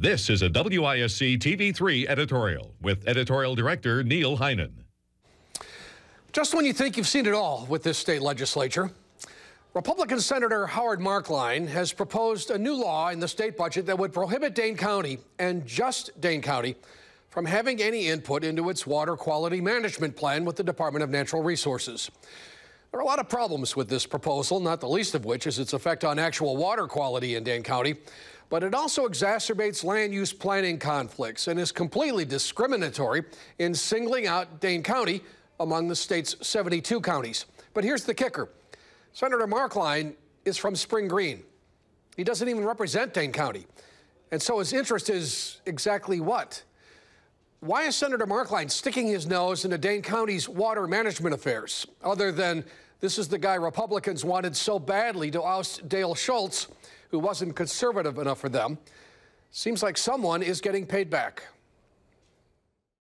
This is a WISC TV3 editorial with editorial director Neil Heinen. Just when you think you've seen it all with this state legislature, Republican Senator Howard Markline has proposed a new law in the state budget that would prohibit Dane County and just Dane County from having any input into its water quality management plan with the Department of Natural Resources. There are a lot of problems with this proposal, not the least of which is its effect on actual water quality in Dane County but it also exacerbates land use planning conflicts and is completely discriminatory in singling out Dane County among the state's 72 counties. But here's the kicker. Senator Markline is from Spring Green. He doesn't even represent Dane County. And so his interest is exactly what? Why is Senator Markline sticking his nose into Dane County's water management affairs, other than this is the guy Republicans wanted so badly to oust Dale Schultz who wasn't conservative enough for them. Seems like someone is getting paid back.